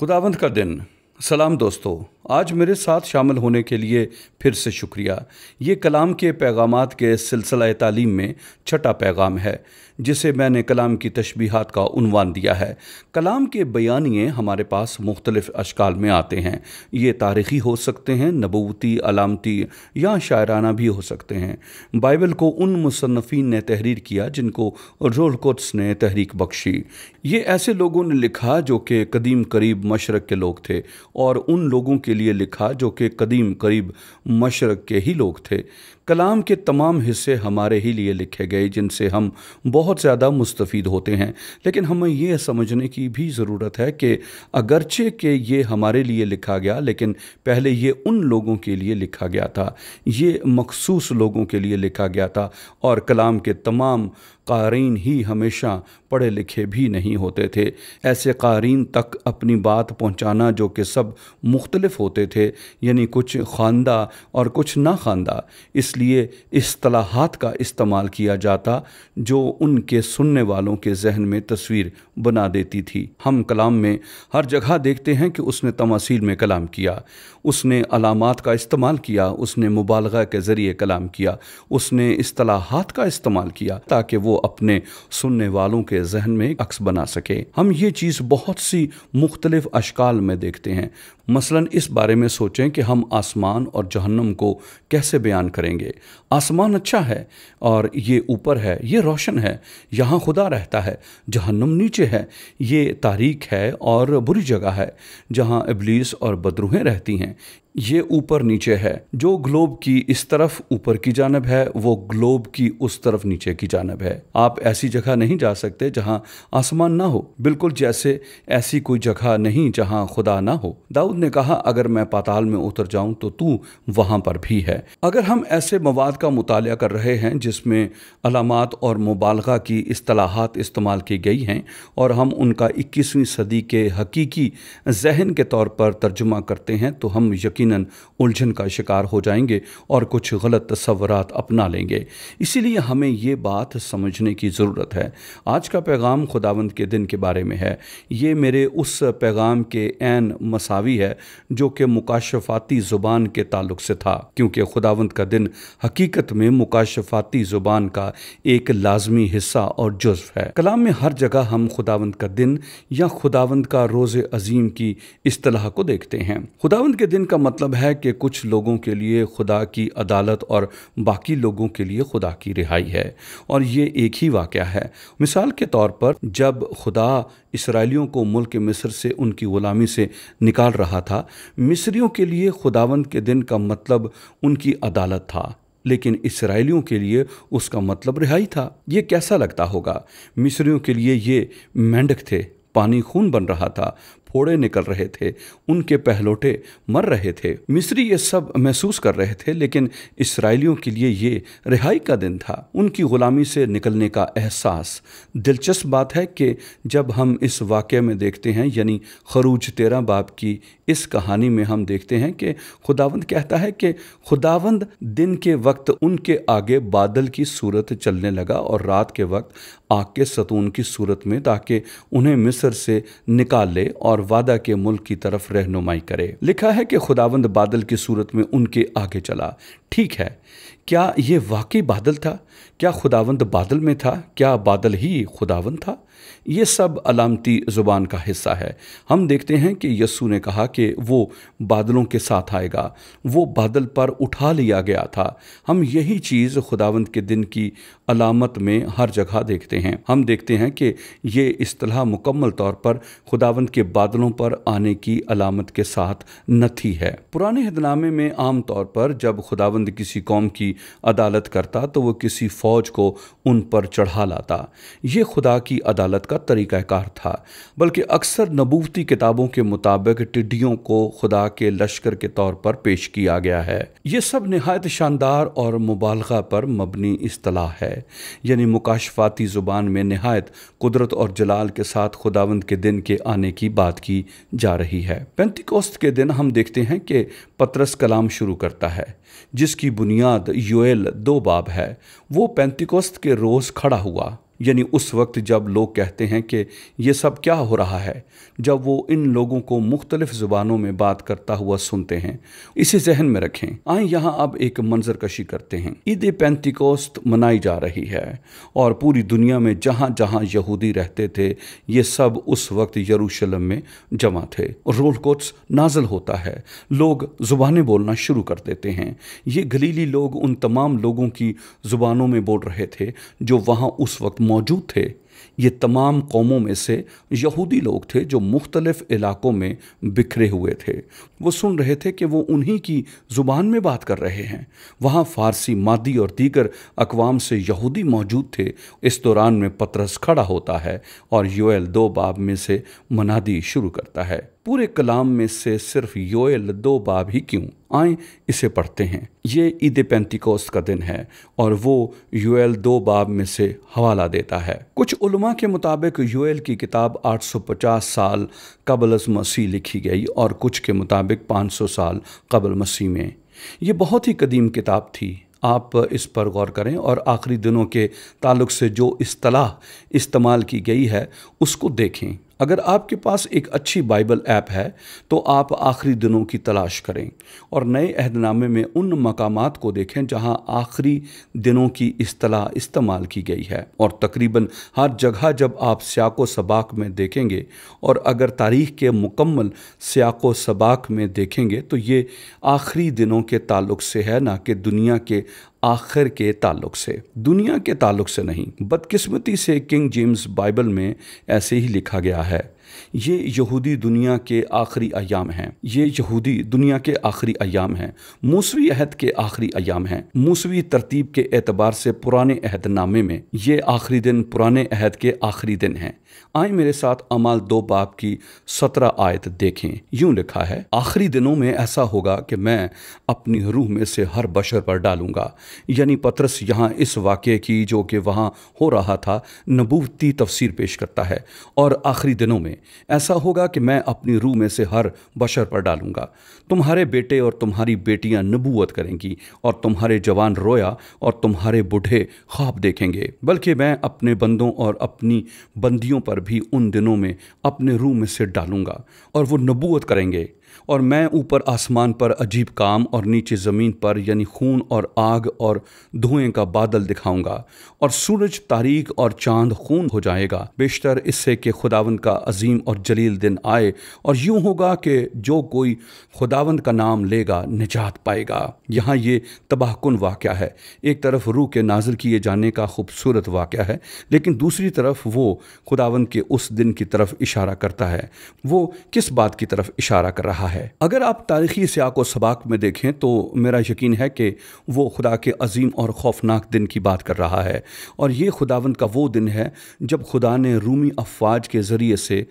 खुदावंद का दिन सलाम दोस्तों आज मेरे साथ शामिल होने के लिए फिर से शुक्रिया ये कलाम के पैगाम के सिलसिला तालीम में छठा पैगाम है जिसे मैंने कलाम की तशबीहात का उनवान दिया है कलाम के बयानिए हमारे पास मुख्तलिफ़ अशकाल में आते हैं ये तारीख़ी हो सकते हैं नबूती अलामती या शायराना भी हो सकते हैं बाइबल को उन मुसनफ़ी ने तहरीर किया जिनको रोलकोट्स ने तहरीक बख्शी ये ऐसे लोगों ने लिखा जो कि कदीम करीब मशरक़ के लोग थे और उन लोगों के लिए लिखा जो कि कदीम करीब मशरक़ के ही लोग थे कलाम के तमाम हिस्से हमारे ही लिए लिखे गए जिनसे हम बहुत ज़्यादा मुस्तफ़ होते हैं लेकिन हमें यह समझने की भी ज़रूरत है कि अगरचे के ये हमारे लिए लिखा गया लेकिन पहले ये उन लोगों के लिए लिखा गया था ये मखसूस लोगों के लिए लिखा गया था और कलाम के तमाम कारीन ही हमेशा पढ़े लिखे भी नहीं होते थे ऐसे कारीन तक अपनी बात पहुंचाना जो कि सब मुख्तलफ होते थे यानी कुछ खानदा और कुछ ना खानदा इसलिए असलाहत का इस्तेमाल किया जाता जो उनके सुनने वालों के जहन में तस्वीर बना देती थी हम कलाम में हर जगह देखते हैं कि उसने तमासिल में कलाम किया उसने अलामत का इस्तेमाल किया उसने मुबालगा के ज़रिए कलाम किया उसने असलाहत का इस्तेमाल किया ताकि वो अपने सुनने वालों के जहन में अक्स बना सके हम ये चीज़ बहुत सी मुख्तलिफ अशकाल में देखते हैं मसलन इस बारे में सोचें कि हम आसमान और जहन्नम को कैसे बयान करेंगे आसमान अच्छा है और ये ऊपर है ये रोशन है यहाँ खुदा रहता है जहन्नम नीचे है ये तारीख है और बुरी जगह है जहाँ इबलीस और बदरूहें रहती हैं ये ऊपर नीचे है जो ग्लोब की इस तरफ ऊपर की जानब है वो ग्लोब की उस तरफ नीचे की जानब है आप ऐसी जगह नहीं जा सकते जहां आसमान ना हो बिल्कुल जैसे ऐसी कोई जगह नहीं जहां खुदा ना हो दाऊद ने कहा अगर मैं पाताल में उतर जाऊं तो तू वहां पर भी है अगर हम ऐसे मवाद का मुताल कर रहे हैं जिसमें अलामत और मुबालगा की असलाहत इस्तेमाल की गई हैं और हम उनका इक्कीसवीं सदी के हकीकी जहन के तौर पर तर्जुमा करते हैं तो हम यकीन यकीनन उलझन का शिकार हो जाएंगे और कुछ गलत तस्वरत अपना लेंगे इसीलिए हमें ये बात समझने की ज़रूरत है आज का पैगाम खुदावंद के दिन के बारे में है ये मेरे उस पैगाम के एन मसावी है जो कि मुकाशफाती ज़ुबान के ताल्लुक से था क्योंकि खुदावंद का दिन हकीकत में मुकाशफाती ज़ुबान का एक लाजमी हिस्सा और जज्व है कलाम में हर जगह हम खुदावंद का दिन या खुदावंद का रोज़ अजीम की असलाह को देखते हैं खुदावंद के दिन का मतलब है कि कुछ लोगों के लिए खुदा की अदालत और बाकी लोगों के लिए खुदा की रिहाई है और ये एक ही वाक़ है मिसाल के तौर पर जब खुदा इसराइलियों को मुल्क मिस्र से उनकी ग़ुलामी से निकाल रहा था मिस्रियों के लिए खुदावंद के दिन का मतलब उनकी अदालत था लेकिन इसराइलियों के लिए उसका मतलब रिहाई था ये कैसा लगता होगा मिस्रियों के लिए ये मेंढक थे पानी खून बन रहा था फोड़े निकल रहे थे उनके पहलोटे मर रहे थे मिस्री ये सब महसूस कर रहे थे लेकिन इसराइलियों के लिए ये रिहाई का दिन था उनकी गुलामी से निकलने का एहसास दिलचस्प बात है कि जब हम इस वाक्य में देखते हैं यानी खरूज तेरा बाप की इस कहानी में हम देखते हैं कि खुदावंद कहता है कि खुदावंद दिन के वक्त उनके आगे बादल की सूरत चलने लगा और रात के वक्त आग के सतून की सूरत में ताकि उन्हें मिस्र से निकाल ले और और वादा के मुल्क की तरफ रहनुमाई करे लिखा है कि खुदावंद बादल की सूरत में उनके आगे चला ठीक है क्या ये वाकई बादल था क्या खुदावंद बादल में था क्या बादल ही खुदावंद था ये सब अलामती ज़ुबान का हिस्सा है हम देखते हैं कि यस्सु ने कहा कि वो बादलों के साथ आएगा वो बादल पर उठा लिया गया था हम यही चीज़ खुदावंद के दिन की अलामत में हर जगह देखते हैं हम देखते हैं कि ये असलाह मुकम्मल तौर पर खुदावंद के बादलों पर आने की अलामत के साथ नथी है पुराने हदनामे में आम तौर पर जब खुदावंद किसी कौम की अदालत करता तो वह किसी फ़ौज को उन पर चढ़ा लाता ये खुदा की अदालत का तरीक़ाकार था बल्कि अक्सर नबूती किताबों के मुताबिक टिड्डियों को खुदा के लश्कर के तौर पर पेश किया गया है ये सब नहायत शानदार और मुबालगा पर मबनी असलाह है है यानी मुकाशफाती ज़ुबान में नहायत कुदरत और जलाल के साथ खुदावंद के दिन के आने की बात की जा रही है पेंतिकोस्त के दिन हम देखते हैं कि पत्रस कलाम शुरू करता है जिसकी बुनियाद योएल दो बाब है वो पेंतिकोस्त के रोज़ खड़ा हुआ यानी उस वक्त जब लोग कहते हैं कि यह सब क्या हो रहा है जब वो इन लोगों को मुख्तलिफ ज़ुबानों में बात करता हुआ सुनते हैं इसे जहन में रखें आए यहाँ अब एक मंजर कशी करते हैं ईद पैंतिकोस्त मनाई जा रही है और पूरी दुनिया में जहाँ जहाँ यहूदी रहते थे ये सब उस वक्त यरूशलम में जमा थे रोल कोट्स नाजल होता है लोग ज़ुबानें बोलना शुरू कर देते हैं ये गलीली लोग उन तमाम लोगों की ज़ुबानों में बोल रहे थे जो वहाँ उस वक्त मौजूद थे ये तमाम कौमों में से यहूदी लोग थे जो मुख्तलिफ इलाक़ों में बिखरे हुए थे वो सुन रहे थे कि वो उन्हीं की ज़ुबान में बात कर रहे हैं वहाँ फ़ारसी मादी और दीगर अकवाम से यहूदी मौजूद थे इस दौरान में पतरस खड़ा होता है और योएल दो बाब में से मनादी शुरू करता है पूरे कलाम में से सिर्फ योएल दो बाब ही क्यों आए इसे पढ़ते हैं ये ईद पैंतीकोस्त का दिन है और वो योएल दो बाब में से हवाला देता है कुछ उलमा के मुताबिक यूएल की किताब 850 साल कबल मसीह लिखी गई और कुछ के मुताबिक 500 साल कबल मसीह में ये बहुत ही कदीम किताब थी आप इस पर गौर करें और आखिरी दिनों के ताल्लुक से जो असलाह इस्तेमाल की गई है उसको देखें अगर आपके पास एक अच्छी बाइबल ऐप है तो आप आखिरी दिनों की तलाश करें और नए अहदनामे में उन मकाम को देखें जहां आखिरी दिनों की असलाह इस्तेमाल की गई है और तकरीबन हर जगह जब आप स्याको सबाक में देखेंगे और अगर तारीख के मुकम्मल स्याको सबाक में देखेंगे तो ये आखिरी दिनों के ताल्लुक से है ना कि दुनिया के आखिर के ताल्लुक से दुनिया के ताल्लुक से नहीं बदकिस्मती से किंग जेम्स बाइबल में ऐसे ही लिखा गया है ये यहूदी दुनिया के आखिरी अयाम हैं ये यहूदी दुनिया के आखिरी अयाम हैं मूसवी अहद के आखिरी अयाम हैं मूसवी तरतीब के एतबार से पुराने अहदनामे में ये आखिरी दिन पुराने अहद के आखिरी दिन हैं आए मेरे साथ अमाल दो बाप की सत्रह आयत देखें यूं लिखा है आखिरी दिनों में ऐसा होगा कि मैं अपनी रूह में से हर बशर पर डालूंगा यानी पत्रस यहाँ इस वाक्य की जो कि वहाँ हो रहा था नबूती तफसीर पेश करता है और आखिरी दिनों में ऐसा होगा कि मैं अपनी रूह में से हर बशर पर डालूंगा तुम्हारे बेटे और तुम्हारी बेटियां नबूवत करेंगी और तुम्हारे जवान रोया और तुम्हारे बूढ़े ख्वाब देखेंगे बल्कि मैं अपने बंदों और अपनी बंदियों पर भी उन दिनों में अपने रूह में से डालूंगा और वो नबूवत करेंगे और मैं ऊपर आसमान पर अजीब काम और नीचे ज़मीन पर यानी खून और आग और धुएं का बादल दिखाऊंगा और सूरज तारीख और चांद खून हो जाएगा बेशतर इससे कि खुदावन का अजीम और जलील दिन आए और यूं होगा कि जो कोई खुदावन का नाम लेगा निजात पाएगा यहाँ ये तबाहकुन वाक़ है एक तरफ रूह के नाजिल किए जाने का खूबसूरत वाक़ है लेकिन दूसरी तरफ वो खुदावन के उस दिन की तरफ इशारा करता है वो किस बात की तरफ इशारा कर रहा है अगर आप तारीखी सियाक व सबाक में देखें तो मेरा यकीन है कि वो खुदा के अजीम और खौफनाक दिन की बात कर रहा है और ये खुदावंद का वो दिन है जब खुदा ने रूमी अफवाज के ज़रिए से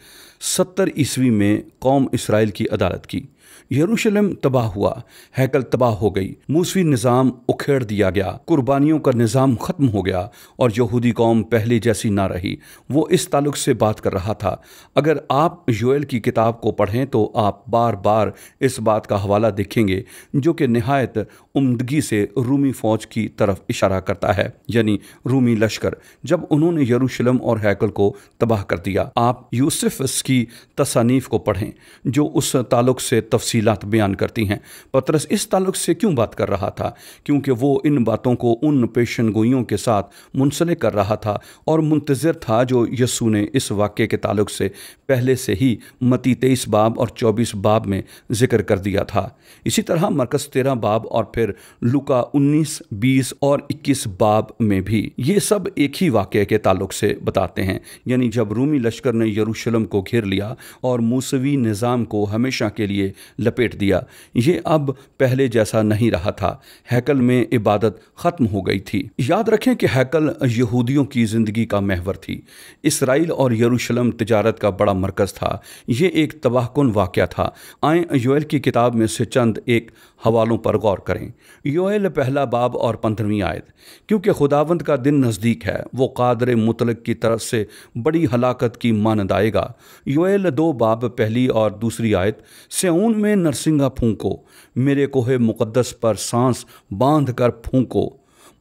सत्तर ईस्वी में कौम इसराइल की अदालत की यरूशलेम तबाह हुआ हैकल तबाह हो गई मूसवी निज़ाम उखेड़ दिया गया कुर्बानियों का निज़ाम ख़त्म हो गया और यहूदी कौम पहले जैसी ना रही वो इस ताल्लुक से बात कर रहा था अगर आप योएल की किताब को पढ़ें तो आप बार बार इस बात का हवाला देखेंगे जो कि नहायत उमदगी से रूमी फ़ौज की तरफ इशारा करता है यानी रूमी लश्कर जब उन्होंने यरूशलम और हैकल को तबाह कर दिया आप यूसुफ की तसानीफ़ को पढ़ें जो उस ताल्लुक से तफसीलात बयान करती हैं पतरस इस ताल्लुक से क्यों बात कर रहा था क्योंकि वो इन बातों को उन पेशन गोइयों के साथ मुंसले कर रहा था और मुंतज़र था जो यसू ने इस वाक्य के ताल्लुक से पहले से ही मती तेईस बाब और चौबीस बाब में जिक्र कर दिया था इसी तरह मरकज़ तेरह बाब और फिर लुका उन्नीस बीस और इक्कीस बाब में भी ये सब एक ही वाक्य के ताल्लुक से बताते हैं यानी जब रूमी लश्कर ने यरूशलम को घेर लिया और मूसवी निज़ाम को हमेशा के लिए लपेट दिया ये अब पहले जैसा नहीं रहा था हैकल में इबादत ख़त्म हो गई थी याद रखें कि हैकल यहूदियों की ज़िंदगी का महवर थी इसराइल और यरूशलम तजारत का बड़ा मरकज़ था ये एक तबाहकुन वाक़ था आए योएल की किताब में से चंद एक हवालों पर गौर करें योएल पहला बाब और पंद्रहवीं आयत क्योंकि खुदावंद का दिन नज़दीक है वो कादर मुतलक की तरफ से बड़ी हलाकत की मानद आएगा योएल दो बाब पहली और दूसरी आयत सेऊन में नरसिंगा फूंको मेरे कोहे मुक़दस पर सांस बांध कर फूंको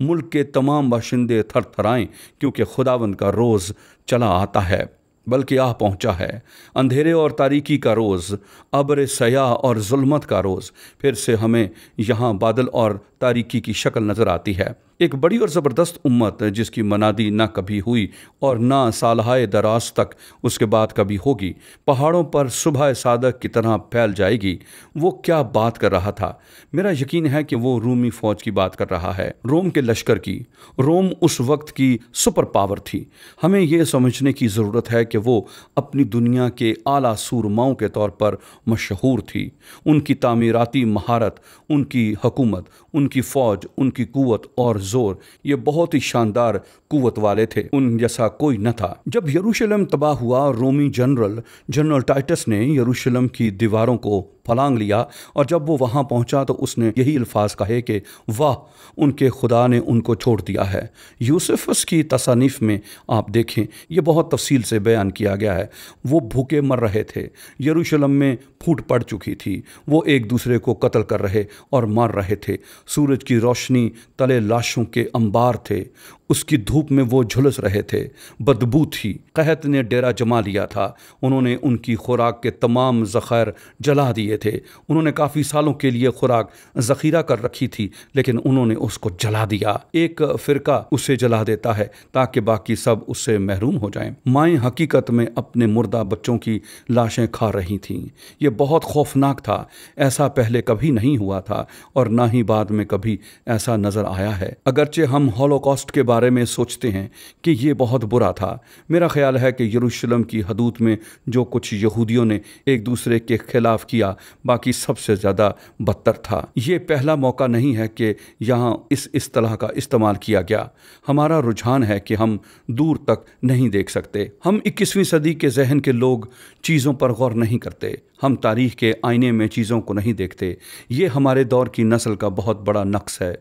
मुल्क के तमाम बाशिंदे थर आएँ क्योंकि खुदावंद का रोज़ चला आता है बल्कि आ पहुंचा है अंधेरे और तारीकी का रोज़ अब्र सयाह और जुल्मत का रोज़ फिर से हमें यहाँ बादल और तारीकी की शक्ल नज़र आती है एक बड़ी और ज़बरदस्त उम्मत जिसकी मनादी ना कभी हुई और ना साल दराज तक उसके बाद कभी होगी पहाड़ों पर सुबह सादक की तरह फैल जाएगी वो क्या बात कर रहा था मेरा यकीन है कि वो रूमी फ़ौज की बात कर रहा है रोम के लश्कर की रोम उस वक्त की सुपर पावर थी हमें यह समझने की ज़रूरत है कि वो अपनी दुनिया के आला सूरमाओं के तौर पर मशहूर थी उनकी तामीराती महारत उनकी हकूमत उनकी फ़ौज उनकी क़वत और जोर ये बहुत ही शानदार कुत वाले थे उन जैसा कोई न था जब यरूशलम तबाह हुआ रोमी जनरल जनरल टाइटस ने यरूशलम की दीवारों को फलांग लिया और जब वो वहाँ पहुँचा तो उसने यही अल्फाज कहे कि वाह उनके खुदा ने उनको छोड़ दिया है यूसुफस की तसानीफ़ में आप देखें यह बहुत तफसील से बयान किया गया है वो भूखे मर रहे थे यरूशलम में फूट पड़ चुकी थी वो एक दूसरे को कत्ल कर रहे और मार रहे थे सूरज की रोशनी तले लाशों के अंबार थे उसकी धूप में वो झुलस रहे थे बदबू थी कहत ने डेरा जमा लिया था उन्होंने उनकी खुराक के तमाम ज़ख़ैर जला दिए थे उन्होंने काफ़ी सालों के लिए खुराक ज़ख़ीरा कर रखी थी लेकिन उन्होंने उसको जला दिया एक फ़िरका उसे जला देता है ताकि बाकी सब उससे महरूम हो जाएं माएँ हकीकत में अपने मुर्दा बच्चों की लाशें खा रही थीं यह बहुत खौफनाक था ऐसा पहले कभी नहीं हुआ था और ना ही बाद में कभी ऐसा नज़र आया है अगरचे हम हॉलोकॉस्ट के बाद बारे में सोचते हैं कि ये बहुत बुरा था मेरा ख्याल है कि यरूशलम की हदूत में जो कुछ यहूदियों ने एक दूसरे के खिलाफ किया बाकी सबसे ज़्यादा बदतर था ये पहला मौका नहीं है कि यहाँ इस असलाह तरह का इस्तेमाल किया गया हमारा रुझान है कि हम दूर तक नहीं देख सकते हम इक्कीसवीं सदी के जहन के लोग चीज़ों पर गौर नहीं करते हम तारीख के आईने में चीज़ों को नहीं देखते ये हमारे दौर की नस्ल का बहुत बड़ा नक्स है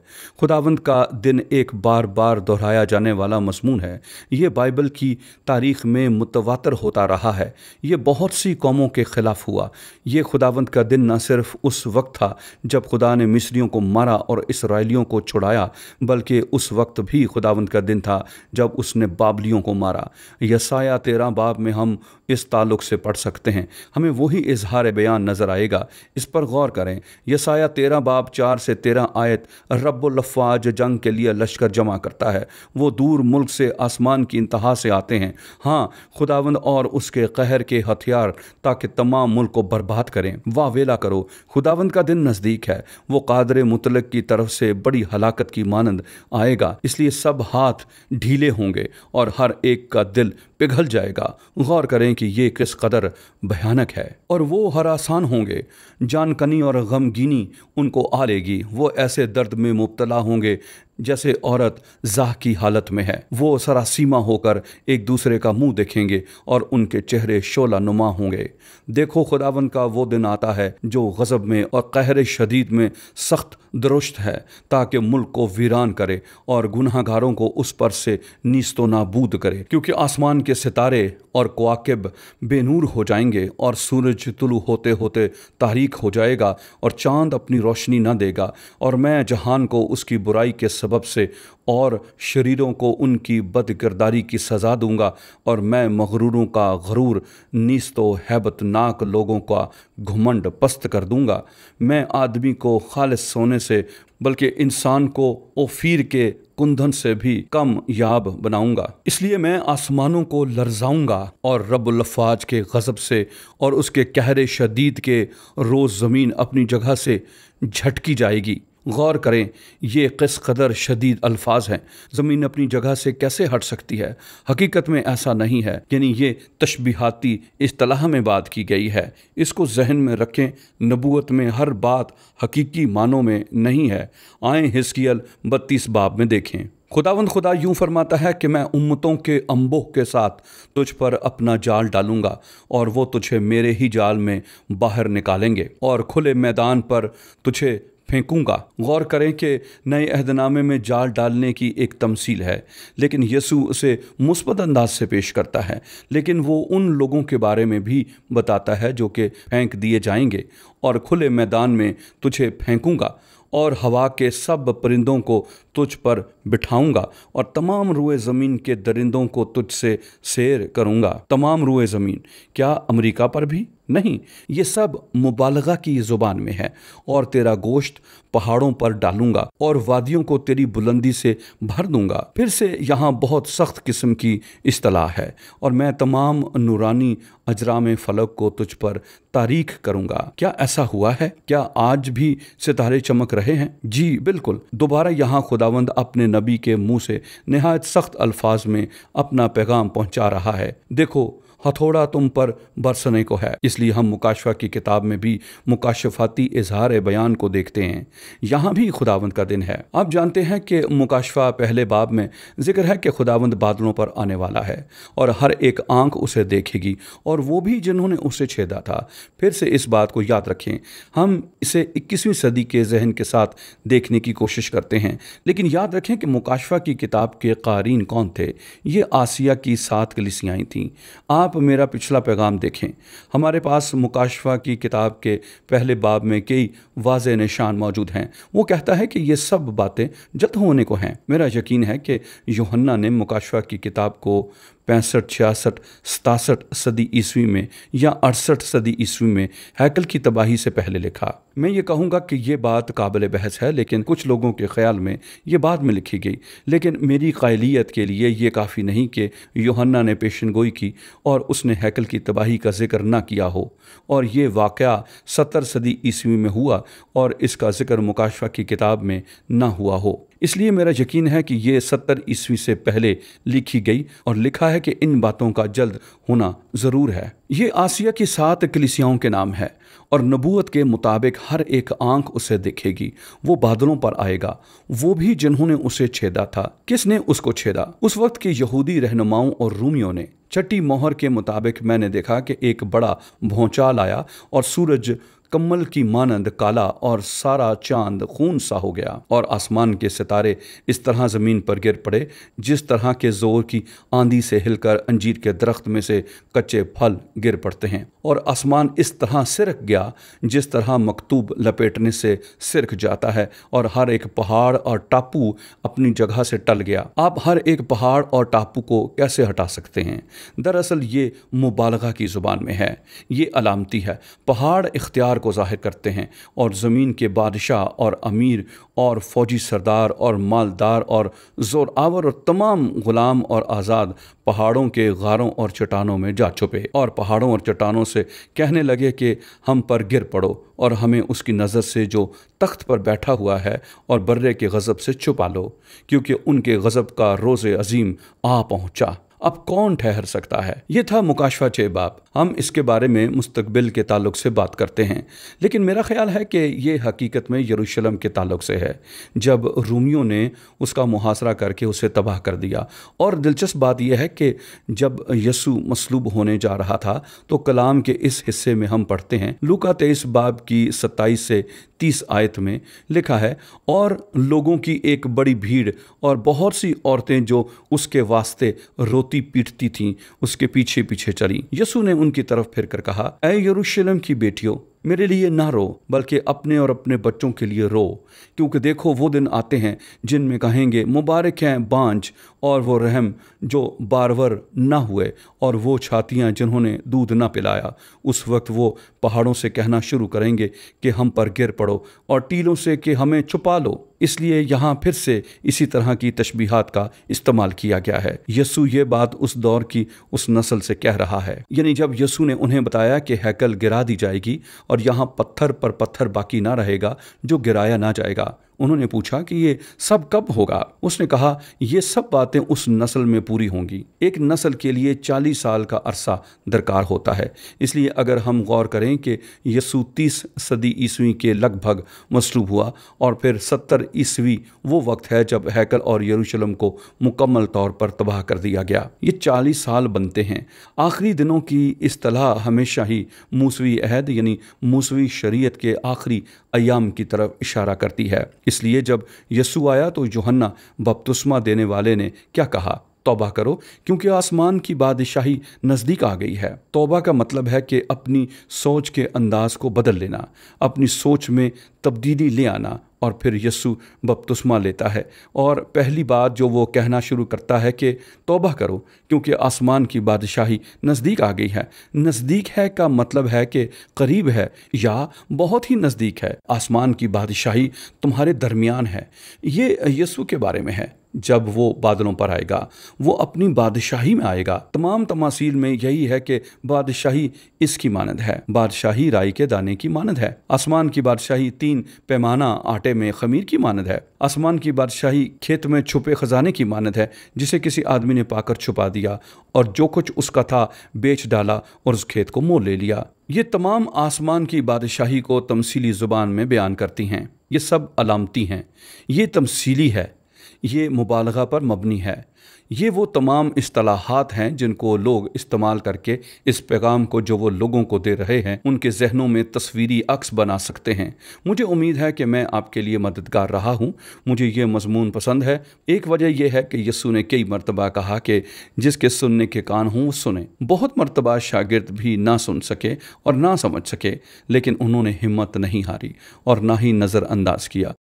खुदावंद का दिन एक बार बार दोहरा उठाया जाने वाला मसमून है ये बाइबल की तारीख में मुतवातर होता रहा है ये बहुत सी कौमों के ख़िलाफ़ हुआ ये खुदावंत का दिन न सिर्फ उस वक्त था जब खुदा ने मिस्रियों को मारा और इसराइलियों को छुड़ाया बल्कि उस वक्त भी खुदावंत का दिन था जब उसने बाबलियों को मारा यसाया तेरह बाब में हम इस ताल्लुक से पढ़ सकते हैं हमें वही इजहार बयान नज़र आएगा इस पर गौर करें यसाया तेरह बाब चार से तेरह आयत रब्बुल्फाज जंग के लिए लश्कर जमा करता है वो दूर मुल्क से आसमान की इंतहा से आते हैं हाँ खुदावंद और उसके कहर के हथियार ताकि तमाम मुल्क को बर्बाद करें वाह वेला करो खुदावंद का दिन नज़दीक है वो कादर मुतलक की तरफ से बड़ी हलाकत की मानंद आएगा इसलिए सब हाथ ढीले होंगे और हर एक का दिल पिघल जाएगा गौर करें कि ये किस कदर भयानक है और वो आसान होंगे जानकनी और गमगीनी उनको आ लेगी वो ऐसे दर्द में मुबतला होंगे जैसे औरत जाह की हालत में है वो सरासीमा होकर एक दूसरे का मुंह देखेंगे और उनके चेहरे शोला नुमा होंगे देखो खुदावन का वो दिन आता है जो गज़ब में और कहरे शदीद में सख्त दुरुस्त है ताकि मुल्क को वीरान करे और गुनहगारों को उस पर से नीस्तो नाबूद करे क्योंकि आसमान के सितारे और कवाकब बेनूर हो जाएंगे और सूरज तुलू होते होते तारीख हो जाएगा और चांद अपनी रोशनी न देगा और मैं जहान को उसकी बुराई के सबब से और शरीरों को उनकी बदगरदारी की सज़ा दूंगा और मैं मगरूरों का गरूर नीस्तो हैबतनाक लोगों का घुमंड पस्त कर दूंगा मैं आदमी को खालिश सोने से बल्कि इंसान को ओफीर के कुंदन से भी कम याब बनाऊंगा इसलिए मैं आसमानों को लरजाऊंगा और रबुल्फाज के गज़ब से और उसके कहरे शदीद के रोज़ ज़मीन अपनी जगह से झटकी जाएगी गौर करें ये किस कदर शदीद अल्फाज हैं ज़मीन अपनी जगह से कैसे हट सकती है हकीकत में ऐसा नहीं है यानी ये तशबीहाती असलाह में बात की गई है इसको जहन में रखें नबूत में हर बात हकीकी मानों में नहीं है आए हिस्कियल बत्तीस बाब में देखें खुदावंद खुदा यूँ फरमाता है कि मैं उम्मतों के अम्बोह के साथ तुझ पर अपना जाल डालूंगा और वो तुझे मेरे ही जाल में बाहर निकालेंगे और खुले मैदान पर तुझे फेंकूंगा गौर करें कि नए अहदनामे में जाल डालने की एक तमसील है लेकिन यसु उसे मुस्बत अंदाज से पेश करता है लेकिन वो उन लोगों के बारे में भी बताता है जो कि फेंक दिए जाएंगे और खुले मैदान में तुझे फेंकूंगा और हवा के सब परिंदों को तुझ पर बिठाऊंगा और तमाम रुए ज़मीन के दरिंदों को तुझ से सैर करूंगा तमाम रुए ज़मीन क्या अमेरिका पर भी नहीं ये सब मुबालगा की ज़ुबान में है और तेरा गोश्त पहाड़ों पर डालूंगा और वादियों को तेरी बुलंदी से भर दूंगा फिर से यहाँ बहुत सख्त किस्म की असलाह है और मैं तमाम नूरानी अजराम फलक को तुझ पर तारीख करूंगा क्या ऐसा हुआ है क्या आज भी सितारे चमक रहे हैं जी बिल्कुल दोबारा यहाँ खुदावंद अपने नबी के मुंह से नहायत सख्त अल्फाज में अपना पैगाम पहुंचा रहा है देखो हथौड़ा तुम पर बरसने को है इसलिए हम मुकाशवा की किताब में भी मुकाशफाती इजहार बयान को देखते हैं यहाँ भी खुदावंद का दिन है आप जानते हैं कि मुकाशफा पहले बाब में जिक्र है कि खुदावंद बादलों पर आने वाला है और हर एक आंख उसे देखेगी और वो भी जिन्होंने उसे छेदा था फिर से इस बात को याद रखें हम इसे इक्कीसवीं सदी के जहन के साथ देखने की कोशिश करते हैं लेकिन याद रखें कि मुकाशवा की किताब के कारीन कौन थे ये आसिया की सात कलिसियाँ थीं आप आप मेरा पिछला पैगाम देखें हमारे पास मुकाशवा की किताब के पहले बाब में कई वाज निशान मौजूद हैं वो कहता है कि ये सब बातें जद होने को हैं मेरा यकीन है कि योहन्ना ने मुकाशवा की किताब को पैंसठ छियासठ सतासठ सदी ईस्वी में या अड़सठ सदी ईस्वी में हैकल की तबाही से पहले लिखा मैं ये कहूँगा कि ये बात काबिल बहस है लेकिन कुछ लोगों के ख्याल में ये बाद में लिखी गई लेकिन मेरी कायलीत के लिए ये काफ़ी नहीं कि योहन्ना ने पेशन गोई की और उसने हैकल की तबाही का जिक्र ना किया हो और ये वाक़ सत्तर सदी ईस्वी में हुआ और इसका जिक्र मुकाशवा की किताब में ना हुआ हो इसलिए मेरा यकीन है कि ये सत्तर ईस्वी से पहले लिखी गई और लिखा है कि इन बातों का जल्द होना ज़रूर है ये आसिया की सात कलिसियाओं के नाम है और नबूत के मुताबिक हर एक आंख उसे देखेगी वो बादलों पर आएगा वो भी जिन्होंने उसे छेदा था किसने उसको छेदा उस वक्त के यहूदी रहनुमाओं और रूमियों ने छठी मोहर के मुताबिक मैंने देखा कि एक बड़ा भौचाल आया और सूरज कम्बल की मानंद काला और सारा चांद खून सा हो गया और आसमान के सितारे इस तरह ज़मीन पर गिर पड़े जिस तरह के ज़ोर की आंधी से हिलकर अंजीर के दरख्त में से कच्चे फल गिर पड़ते हैं और आसमान इस तरह सिरक गया जिस तरह मकतूब लपेटने से सिरक जाता है और हर एक पहाड़ और टापू अपनी जगह से टल गया आप हर एक पहाड़ और टापू को कैसे हटा सकते हैं दरअसल ये मुबालगा की ज़ुबान में है ये अलामती है पहाड़ इख्तियार को जाहिर करते हैं और ज़मीन के बादशाह और अमीर और फौजी सरदार और मालदार और ज़ोर आवर और तमाम ग़ुलाम और आज़ाद पहाड़ों के गारों और चट्टानों में जा छुपे और पहाड़ों और चट्टानों से कहने लगे कि हम पर गिर पड़ो और हमें उसकी नज़र से जो तख्त पर बैठा हुआ है और बर्रे के गज़ब से छुपा लो क्योंकि उनके गज़ब का रोज़ अजीम आ पहुँचा अब कौन ठहर सकता है ये था मुकाशवा चे बाप हम इसके बारे में मुस्तबिल के ताल्लुक से बात करते हैं लेकिन मेरा ख्याल है कि ये हकीकत में यरूशलम के ताल्लुक से है जब रूमियों ने उसका मुहासरा करके उसे तबाह कर दिया और दिलचस्प बात यह है कि जब यसु मसलूब होने जा रहा था तो कलाम के इस हिस्से में हम पढ़ते हैं लूका तेईस बाब की सत्ताईस से तीस आयत में लिखा है और लोगों की एक बड़ी भीड़ और बहुत सी औरतें जो उसके वास्ते रोती पीटती पीटती थीं उसके पीछे पीछे चली यसु ने उनकी तरफ फिर कर कहा अरुशलम की बेटियों मेरे लिए ना रो बल्कि अपने और अपने बच्चों के लिए रो क्योंकि देखो वो दिन आते हैं जिनमें कहेंगे मुबारक हैं बांझ और वो रहम जो बारवर ना हुए और वो छातियाँ जिन्होंने दूध ना पिलाया उस वक्त वो पहाड़ों से कहना शुरू करेंगे कि हम पर गिर पड़ो और टीलों से कि हमें छुपा लो इसलिए यहाँ फिर से इसी तरह की तशबीहात का इस्तेमाल किया गया है यसु ये बात उस दौर की उस नस्ल से कह रहा है यानी जब यसु ने उन्हें बताया कि हैकल गिरा दी जाएगी और और यहाँ पत्थर पर पत्थर बाकी ना रहेगा जो गिराया ना जाएगा उन्होंने पूछा कि ये सब कब होगा उसने कहा ये सब बातें उस नस्ल में पूरी होंगी एक नस्ल के लिए चालीस साल का अरसा दरकार होता है इसलिए अगर हम गौर करें कि यसु तीस सदी ईस्वी के लगभग मसलूब हुआ और फिर सत्तर ईस्वी वो वक्त है जब हैकल और यरूशलम को मुकम्मल तौर पर तबाह कर दिया गया ये चालीस साल बनते हैं आखिरी दिनों की असलाह हमेशा ही मूसवी अहद यानी मूसवी शरीय के आखिरी अयाम की तरफ इशारा करती है इसलिए जब यसु आया तो जोहन्ना बपतुस्मा देने वाले ने क्या कहा तौबा करो क्योंकि आसमान की बादशाही नज़दीक आ गई है तौबा का मतलब है कि अपनी सोच के अंदाज को बदल लेना अपनी सोच में तब्दीली ले आना और फिर यस्सु बपतुस्मा लेता है और पहली बात जो वो कहना शुरू करता है कि तोबा करो क्योंकि आसमान की बादशाही नज़दीक आ गई है नज़दीक है का मतलब है कि करीब है या बहुत ही नज़दीक है आसमान की बादशाही तुम्हारे दरमियान है ये यस्सु के बारे में है जब वो बादलों पर आएगा वो अपनी बादशाही में आएगा तमाम तमासील में यही है कि बादशाही इसकी मानद है बादशाही राई के दाने की मानद है आसमान की बादशाही तीन पैमाना आटे में खमीर की मानद है आसमान की बादशाही खेत में छुपे खजाने की मानद है जिसे किसी आदमी ने पाकर छुपा दिया और जो कुछ उसका था बेच डाला और उस खेत को मोल ले लिया ये तमाम आसमान की बादशाही को तमसीली ज़ुबान में बयान करती हैं ये सब अलामती हैं ये तमसीली है ये मुबालगा पर मबनी है ये वो तमाम असलाहत हैं जिनको लोग इस्तेमाल करके इस पैगाम को जो वो लोगों को दे रहे हैं उनके जहनों में तस्वीरी अक्स बना सकते हैं मुझे उम्मीद है कि मैं आपके लिए मददगार रहा हूँ मुझे ये मजमून पसंद है एक वजह यह है कि यस्सु ने कई मरतबा कहा कि जिसके सुनने के कान हों वो सुने बहुत मरतबा शागिर्द भी ना सुन सके और ना समझ सके लेकिन उन्होंने हिम्मत नहीं हारी और ना ही नज़रअंदाज किया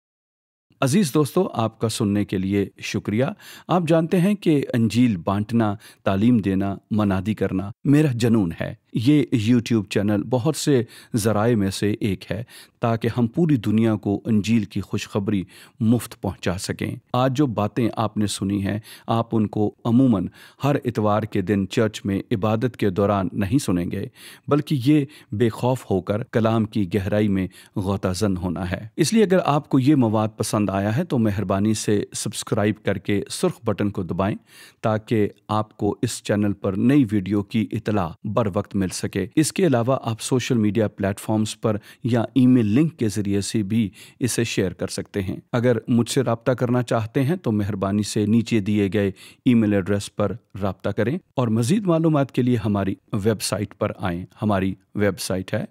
अज़ीज़ दोस्तों आपका सुनने के लिए शुक्रिया आप जानते हैं कि अंजील बांटना तालीम देना मनादी करना मेरा जनून है ये यूट्यूब चैनल बहुत से ज़राए में से एक है ताकि हम पूरी दुनिया को अंजील की खुशखबरी मुफ्त पहुंचा सकें आज जो बातें आपने सुनी हैं आप उनको अमूमन हर इतवार के दिन चर्च में इबादत के दौरान नहीं सुनेंगे बल्कि ये बेखौफ होकर कलाम की गहराई में गौताजन होना है इसलिए अगर आपको ये मवाद पसंद आया है तो मेहरबानी से सब्सक्राइब करके सुर्ख बटन को दबाएं ताकि आपको इस चैनल पर नई वीडियो की इतला बर वक्त मिल सके इसके अलावा आप सोशल मीडिया प्लेटफॉर्म्स पर या ईमेल लिंक के जरिए से भी इसे शेयर कर सकते हैं अगर मुझसे रबता करना चाहते हैं तो मेहरबानी से नीचे दिए गए ईमेल एड्रेस पर रबता करें और मजीद मालूम के लिए हमारी वेबसाइट पर आए हमारी वेबसाइट है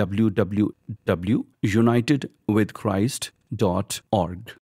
W W W United with Christ dot org